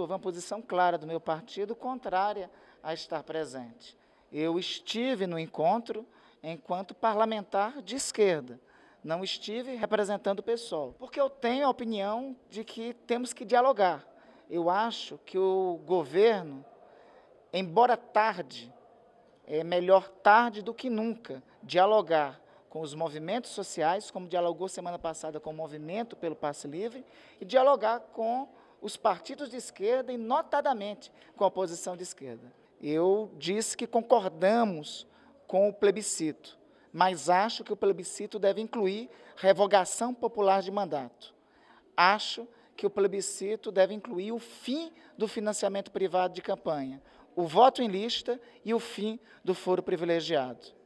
uma posição clara do meu partido contrária a estar presente. Eu estive no encontro enquanto parlamentar de esquerda, não estive representando o pessoal, porque eu tenho a opinião de que temos que dialogar. Eu acho que o governo, embora tarde, é melhor tarde do que nunca dialogar com os movimentos sociais, como dialogou semana passada com o Movimento pelo Passe Livre, e dialogar com os partidos de esquerda e, notadamente, com a oposição de esquerda. Eu disse que concordamos com o plebiscito, mas acho que o plebiscito deve incluir revogação popular de mandato. Acho que o plebiscito deve incluir o fim do financiamento privado de campanha, o voto em lista e o fim do foro privilegiado.